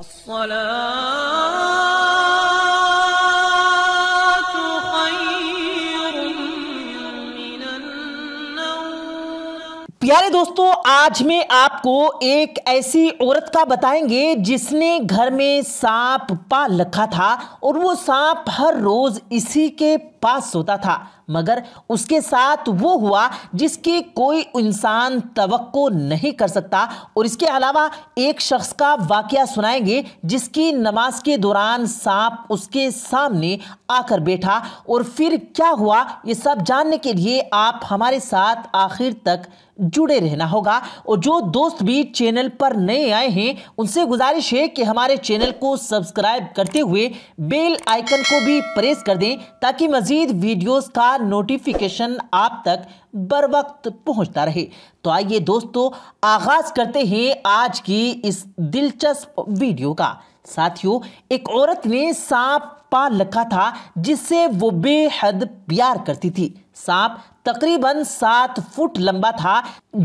الصلاه दोस्तों आज मैं आपको एक ऐसी औरत का बताएंगे जिसने घर में सांप पाल रखा था और वो सांप हर रोज इसी के पास सोता था मगर उसके साथ वो हुआ जिसकी कोई इंसान तो नहीं कर सकता और इसके अलावा एक शख्स का वाकया सुनाएंगे जिसकी नमाज के दौरान सांप उसके सामने आकर बैठा और फिर क्या हुआ ये सब जानने के लिए आप हमारे साथ आखिर तक जुड़े रहे रहना होगा और जो दोस्त भी चैनल पर नए आए हैं उनसे गुजारिश है कि हमारे चैनल को सब्सक्राइब करते हुए बेल आइकन को भी प्रेस कर दें ताकि मजीद वीडियोस का नोटिफिकेशन आप तक बर वक्त पहुँचता रहे तो आइए दोस्तों आगाज करते हैं आज की इस दिलचस्प वीडियो का साथियों एक औरत ने सांप पाल रखा था जिससे वो बेहद प्यार करती थी सांप तकरीबन सात फुट लंबा था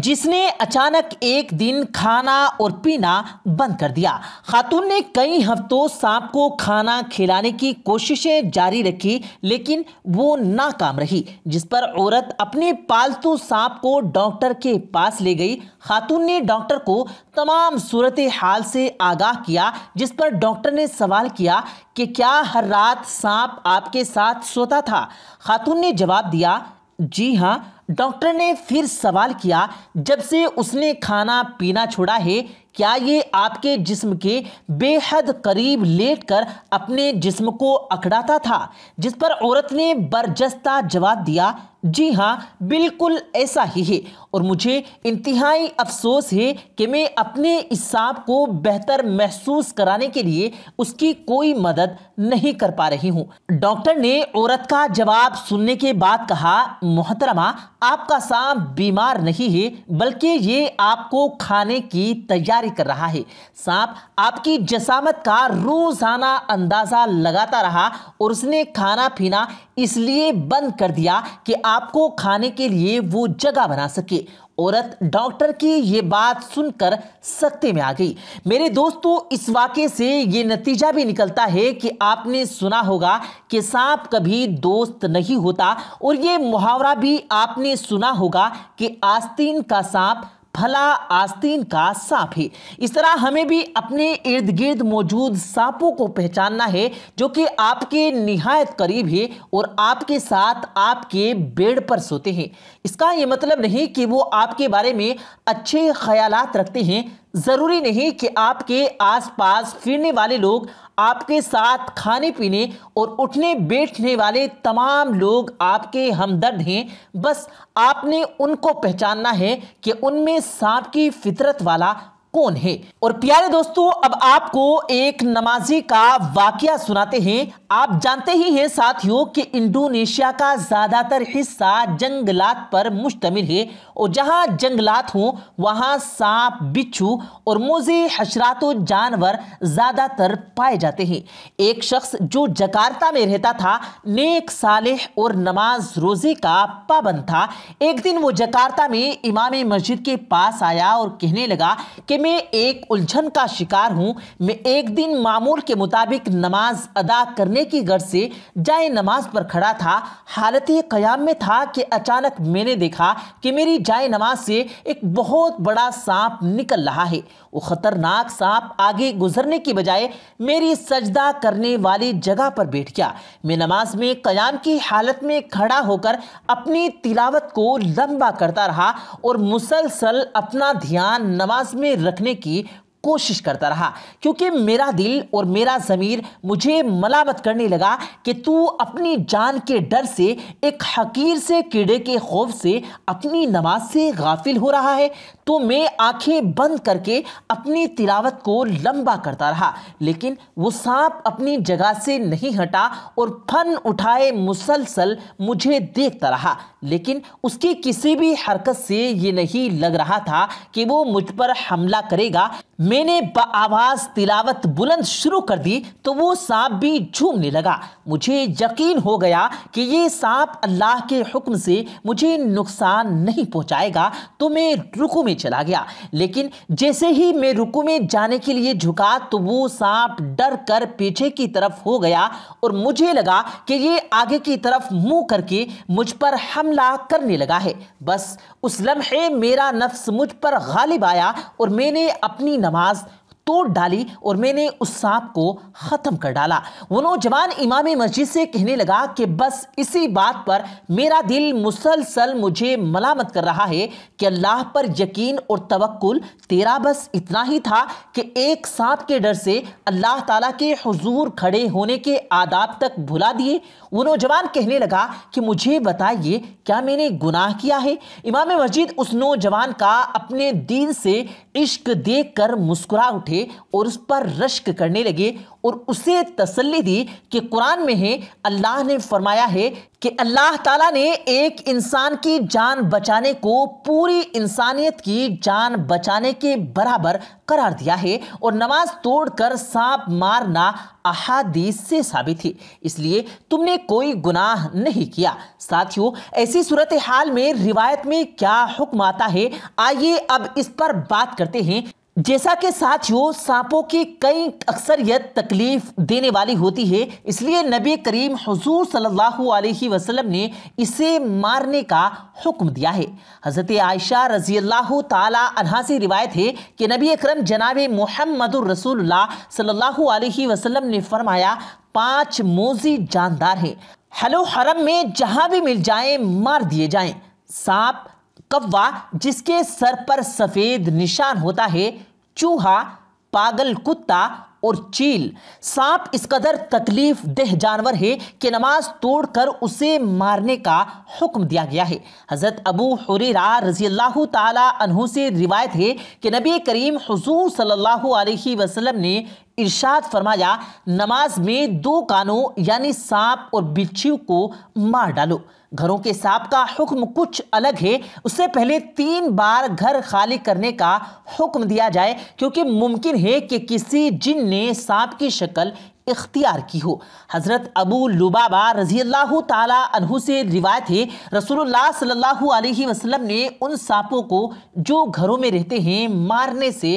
जिसने अचानक एक दिन खाना और पीना बंद कर दिया खातून ने कई हफ्तों सांप को खाना खिलाने की कोशिशें जारी रखी लेकिन वो नाकाम रही जिस पर औरत अपने पालतू सांप को डॉक्टर के पास ले गई खातून ने डॉक्टर को तमाम सूरत हाल से आगाह किया जिस पर डॉक्टर ने सवाल किया कि क्या हर रात सांप आपके साथ सोता था खातून ने जवाब दिया जी हाँ डॉक्टर ने फिर सवाल किया जब से उसने खाना पीना छोड़ा है क्या ये आपके जिस्म के बेहद करीब लेटकर अपने जिस्म को अकड़ाता था जिस पर औरत ने बरजस्ता जवाब दिया जी हाँ बिल्कुल ऐसा ही है और मुझे इंतहाई अफसोस है कि मैं अपने इस सांप को बेहतर महसूस कराने के लिए उसकी कोई मदद नहीं कर पा रही हूँ डॉक्टर ने औरत का जवाब सुनने के बाद कहा मोहतरमा आपका सांप बीमार नहीं है बल्कि ये आपको खाने की तैयारी कर रहा है सांप आपकी जसामत का रोज़ाना अंदाज़ा लगाता रहा और उसने खाना पीना इसलिए बंद कर दिया कि आपको खाने के लिए वो जगह बना सके औरत डॉक्टर की ये बात सुनकर सख्ते में आ गई मेरे दोस्तों इस वाक्य से ये नतीजा भी निकलता है कि आपने सुना होगा कि सांप कभी दोस्त नहीं होता और ये मुहावरा भी आपने सुना होगा कि आस्तीन का सांप भला आस्तीन का सांप है इस तरह हमें भी अपने इर्द गिर्द मौजूद सांपों को पहचानना है जो कि आपके निहायत करीब है और आपके साथ आपके बेड पर सोते हैं इसका ये मतलब नहीं कि वो आपके बारे में अच्छे ख्यालात रखते हैं ज़रूरी नहीं कि आपके आसपास फिरने वाले लोग आपके साथ खाने पीने और उठने बैठने वाले तमाम लोग आपके हमदर्द हैं बस आपने उनको पहचानना है कि उनमें सांप की फितरत वाला कौन है और प्यारे दोस्तों अब आपको एक नमाजी का वाक्य सुनाते हैं आप जानते ही हैं साथियों कि इंडोनेशिया का ज्यादातर हिस्सा जंगलात पर मुश्तमिल है और जहां जंगलात हो वहां सांप बिच्छू और मोजे हशरातो जानवर ज्यादातर पाए जाते हैं एक शख्स जो जकार्ता में रहता था नेक सालेह और नमाज रोजे का पाबंद था एक दिन वो जकार्ता में इमाम मस्जिद के पास आया और कहने लगा कि में एक उलझन का शिकार हूँ मैं एक दिन मामूल के मुताबिक नमाज अदा करने की गर्ज से जाए नमाज पर खड़ा था हालत क़याम में था कि अचानक मैंने देखा कि मेरी जाए नमाज से एक बहुत बड़ा सांप निकल रहा है वो ख़तरनाक सांप आगे गुजरने की बजाय मेरी सजदा करने वाली जगह पर बैठ गया मैं नमाज में क़याम की हालत में खड़ा होकर अपनी तिलावत को लंबा करता रहा और मुसलसल अपना ध्यान नमाज में रख रखने की कोशिश करता रहा क्योंकि मेरा दिल और मेरा ज़मीर मुझे मलामत करने लगा कि तू अपनी जान के डर से एक हकीर से कीड़े के खौफ से अपनी नमाज से गाफिल हो रहा है तो मैं आंखें बंद करके अपनी तिलावत को लंबा करता रहा लेकिन वो सांप अपनी जगह से नहीं हटा और फन उठाए मुसलसल मुझे देखता रहा लेकिन उसकी किसी भी हरकत से ये नहीं लग रहा था कि वो मुझ पर हमला करेगा मैंने आवाज़ तिलावत बुलंद शुरू कर दी तो वो सांप भी झूमने लगा मुझे यकीन हो गया कि ये सांप अल्लाह के हुक्म से मुझे नुकसान नहीं पहुंचाएगा तो मैं रुकू में में चला गया लेकिन जैसे ही मैं रुकू में जाने के लिए झुका तो वो सांप डर कर पीछे की तरफ हो गया और मुझे लगा कि ये आगे की तरफ मुंह करके मुझ पर हमला करने लगा है बस उस लम्हे मेरा नफ्स मुझ पर गालिब आया और मैंने अपनी नमाज तोड़ डाली और मैंने उस सांप को ख़त्म कर डाला वो नौजवान इमाम मस्जिद से कहने लगा कि बस इसी बात पर मेरा दिल मुसलसल मुझे मलामत कर रहा है कि अल्लाह पर यकीन और तवक्ल तेरा बस इतना ही था कि एक सांप के डर से अल्लाह ताला के हुजूर खड़े होने के आदाब तक भुला दिए वो नौजवान कहने लगा कि मुझे बताइए क्या मैंने गुनाह किया है इमाम मस्जिद उस नौजवान का अपने दीन से इश्क देख कर मुस्कुरा उठे उठे और उस पर रश्क करने लगे और उसे तसल्ली दी कि कुरान में है अल्लाह ने फरमाया है कि अल्लाह ताला ने एक इंसान की जान बचाने को पूरी इंसानियत की जान बचाने के बराबर करार दिया है और नमाज तोड़कर सांप मारना अहादीस से साबित है इसलिए तुमने कोई गुनाह नहीं किया साथियों ऐसी सूरत हाल में रिवायत में क्या हुक्म आता है आइए अब इस पर बात करते हैं जैसा कि साथियों सांपों की कई अक्सर यह तकलीफ देने वाली होती है इसलिए नबी करीम हजूर सल्लल्लाहु अलैहि वसल्लम ने इसे मारने का हुक्म दिया है हज़रत आयशा रजी अल्लाह तहा से रिवायत है कि नबी अकरम जनाब मोहम्मद रसूलुल्लाह सल्लल्लाहु अलैहि वसल्लम ने फरमाया पांच मोजी जानदार हैं हलो हरम में जहाँ भी मिल जाए मार दिए जाएं सांप कौवा जिसके सर पर सफेद निशान होता है चूहा पागल कुत्ता और चील सांप इस कदर तकलीफ देह जानवर है कि नमाज तोड़कर उसे मारने का हुक्म दिया गया है हज़रत अबू हुरेरा रजी अल्लाह तहु से रिवायत है कि नबी करीम हजूर सल्लल्लाहु अलैहि वसल्लम ने इरशाद फरमाया नमाज में दो कानों यानी सांप और बिच्छू को मार डालो घरों के सांप का हुक्म कुछ अलग है उससे पहले तीन बार घर खाली करने का हुक्म दिया जाए क्योंकि मुमकिन है कि किसी जिन ने सांप की शक्ल इख्तियार की हो हज़रत अबू लुबाबा रजी अल्लाह तहु से रिवायत है रसूलुल्लाह सल्लल्लाहु अलैहि वसल्लम ने उन सांपों को जो घरों में रहते हैं मारने से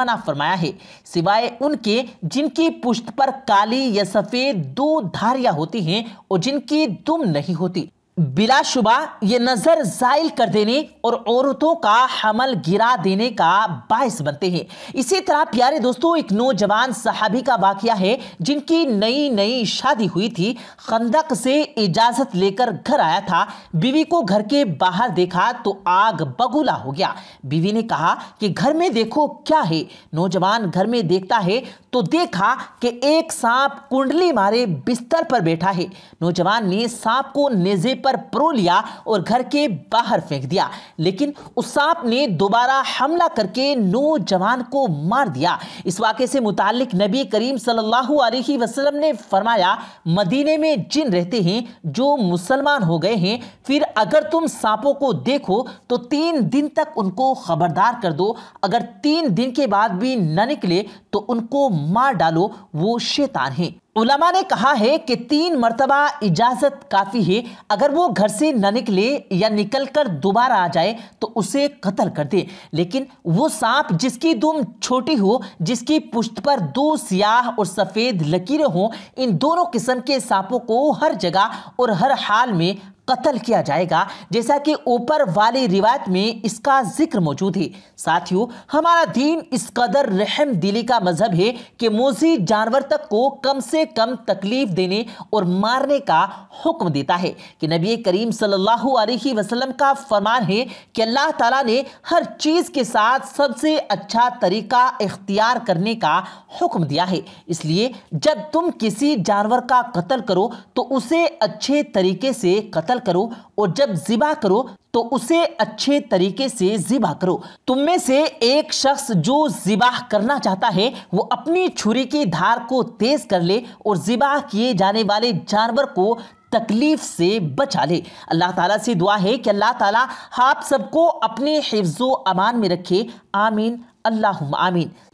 मना फरमाया है सिवाय उनके जिनकी पुश्त पर काली या सफ़ेद दो धारियाँ होती हैं और जिनकी दुम नहीं होती बिलाशुबा ये नज़र जायल कर देने और औरतों का हमल गिरा देने का बायस बनते हैं इसी तरह प्यारे दोस्तों एक नौजवान सहाबी का वाक़ है जिनकी नई नई शादी हुई थी खंदक से इजाज़त लेकर घर आया था बीवी को घर के बाहर देखा तो आग बगुला हो गया बीवी ने कहा कि घर में देखो क्या है नौजवान घर में देखता है तो देखा कि एक सांप कुंडली मारे बिस्तर पर बैठा है नौजवान ने सांप को नेजे पर पर प्रो लिया और घर के बाहर फेंक दिया लेकिन उस सांप ने दोबारा हमला करके नौजवान को मार दिया इस वाक़े से मुतालिक नबी करीम सल्लल्लाहु अलैहि वसल्लम ने फरमाया मदीने में जिन रहते हैं जो मुसलमान हो गए हैं फिर अगर तुम सांपों को देखो तो तीन दिन तक उनको खबरदार कर दो अगर तीन दिन के बाद भी न निकले तो उनको मार डालो वो शैतान हैं उलमा ने कहा है कि तीन मरतबा इजाज़त काफ़ी है अगर वो घर से न निकले या निकल कर दोबारा आ जाए तो उसे कत्ल कर दे लेकिन वो सांप जिसकी दुम छोटी हो जिसकी पुश्त पर दो सियाह और सफ़ेद लकीरें हों इन दोनों किस्म के सांपों को हर जगह और हर हाल में कत्ल किया जाएगा जैसा कि ऊपर वाली रिवायत में इसका जिक्र मौजूद है साथियों हमारा दीन इस कदर रहम दिली का मजहब है कि मोजी जानवर तक को कम से कम तकलीफ देने और मारने का हुक्म देता है कि नबी करीम सल्लल्लाहु अलैहि वसल्लम का फरमान है कि अल्लाह ताला ने हर चीज़ के साथ सबसे अच्छा तरीका इख्तियार करने का हुक्म दिया है इसलिए जब तुम किसी जानवर का कत्ल करो तो उसे अच्छे तरीके से कत्ल कत्ल करो और जब जिबा करो तो उसे अच्छे तरीके से जिबा करो तुम में से एक शख्स जो जिबा करना चाहता है वो अपनी छुरी की धार को तेज कर ले और जिबा किए जाने वाले जानवर को तकलीफ से बचा ले अल्लाह ताला से दुआ है कि अल्लाह ताला आप सबको अपने हिफ्ज़ अमान में रखे आमीन अल्लाह आमीन